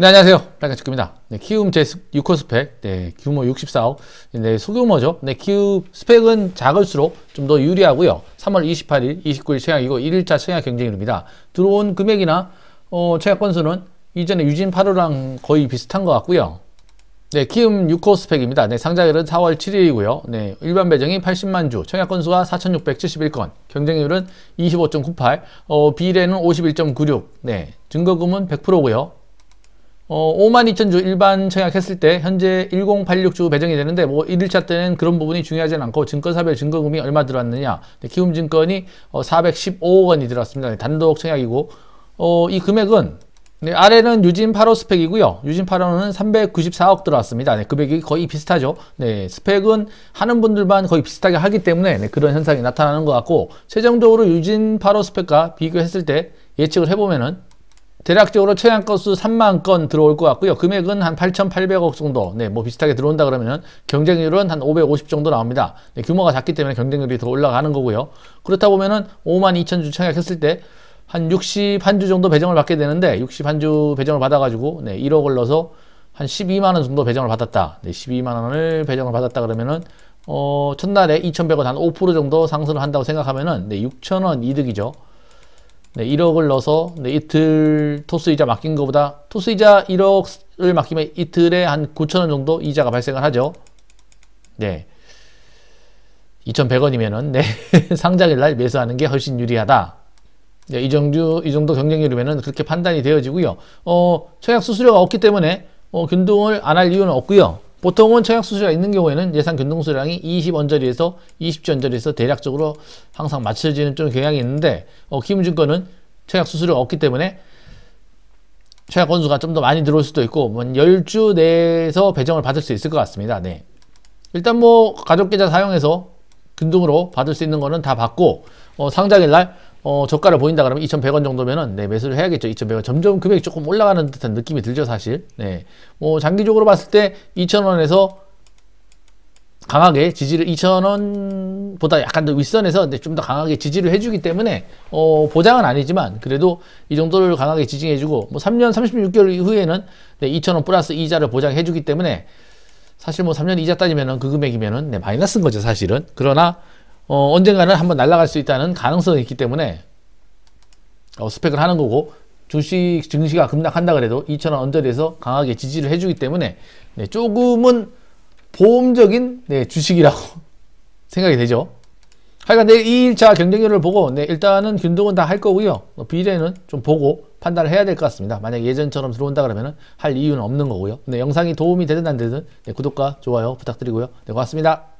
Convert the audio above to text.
네, 안녕하세요. 빨간지구입니다. 네, 키움 제 6호 스펙, 네, 규모 64억, 네, 소규모죠. 네, 키움 스펙은 작을수록 좀 더 유리하고요. 3월 28일, 29일 청약이고 1일차 청약 경쟁률입니다. 들어온 금액이나, 어, 청약 건수는 이전에 유진 8호랑 거의 비슷한 것 같고요. 네, 키움 6호 스펙입니다. 네, 상장일은 4월 7일이고요. 네, 일반 배정이 80만 주, 청약 건수가 4,671건, 경쟁률은 25.98, 어, 비례는 51.96, 네, 증거금은 100%고요. 어, 52,000주 일반 청약했을 때 현재 1086주 배정이 되는데 뭐 1일차 때는 그런 부분이 중요하진 않고 증권사별 증거금이 얼마 들어왔느냐 키움증권이 네, 어, 415억 원이 들어왔습니다. 네, 단독 청약이고 어, 이 금액은 네, 아래는 유진 8호 스펙이고요. 유진 8호는 394억 들어왔습니다. 네, 금액이 거의 비슷하죠. 네, 스펙은 하는 분들만 거의 비슷하게 하기 때문에 네, 그런 현상이 나타나는 것 같고 최종적으로 유진 8호 스펙과 비교했을 때 예측을 해보면은 대략적으로 최단 건수 3만 건 들어올 것 같고요. 금액은 한 8,800억 정도. 네, 뭐 비슷하게 들어온다 그러면 경쟁률은 한 550 정도 나옵니다. 네, 규모가 작기 때문에 경쟁률이 더 올라가는 거고요. 그렇다 보면은 5만 2천 주 청약했을 때 한 60한주 정도 배정을 받게 되는데 60한주 배정을 받아가지고 네, 1억을 넣어서 한 12만 원 정도 배정을 받았다. 네, 12만 원을 배정을 받았다 그러면은 어, 첫날에 2,100원 한 5% 정도 상승을 한다고 생각하면은 네, 6,000원 이득이죠. 네, 1억을 넣어서 네, 이틀 토스이자 맡긴 것보다 토스이자 1억을 맡기면 이틀에 한 9천원 정도 이자가 발생을 하죠. 네. 2,100원이면은 네, 상장일 날 매수하는 게 훨씬 유리하다. 네, 이, 정도, 이 정도 경쟁률이면은 그렇게 판단이 되어지고요. 어, 청약 수수료가 없기 때문에 어, 변동을 안 할 이유는 없고요. 보통은 청약 수수료가 있는 경우에는 예상 균등 수량이 20원짜리에서 2 0원짜리에서 대략적으로 항상 맞춰지는 좀 경향이 있는데 어, 키움증권은 청약 수수료가 없기 때문에 청약 건수가 좀 더 많이 들어올 수도 있고 뭐 10주 내에서 배정을 받을 수 있을 것 같습니다. 네. 일단 뭐 가족계좌 사용해서 균등으로 받을 수 있는 거는 다 받고 어, 상장일날 어, 저가를 보인다 그러면 2,100원 정도면은 네, 매수를 해야겠죠. 2,100원. 점점 금액이 조금 올라가는 듯한 느낌이 들죠, 사실. 네. 뭐 장기적으로 봤을 때 2,000원에서 강하게 지지를 2,000원보다 약간 더 윗선에서 좀 더 강하게 지지를 해주기 때문에 어, 보장은 아니지만 그래도 이 정도를 강하게 지지해주고 뭐 3년 36개월 이후에는 네, 2,000원 플러스 이자를 보장해주기 때문에 사실 뭐 3년 이자 따지면은 그 금액이면은 네, 마이너스인 거죠 사실은 그러나 어, 언젠가는 한번 날아갈 수 있다는 가능성이 있기 때문에 어, 스펙을 하는 거고 주식 증시가 급락한다 그래도 2천원 언저리에서 강하게 지지를 해주기 때문에 네, 조금은 보험적인 네, 주식이라고 생각이 되죠. 하여간 내일 2일차 경쟁률을 보고 네, 일단은 균등은 다 할 거고요. 뭐 비례는 좀 보고 판단을 해야 될 것 같습니다. 만약 예전처럼 들어온다 그러면 할 이유는 없는 거고요. 네, 영상이 도움이 되든 안 되든 네, 구독과 좋아요 부탁드리고요. 네, 고맙습니다.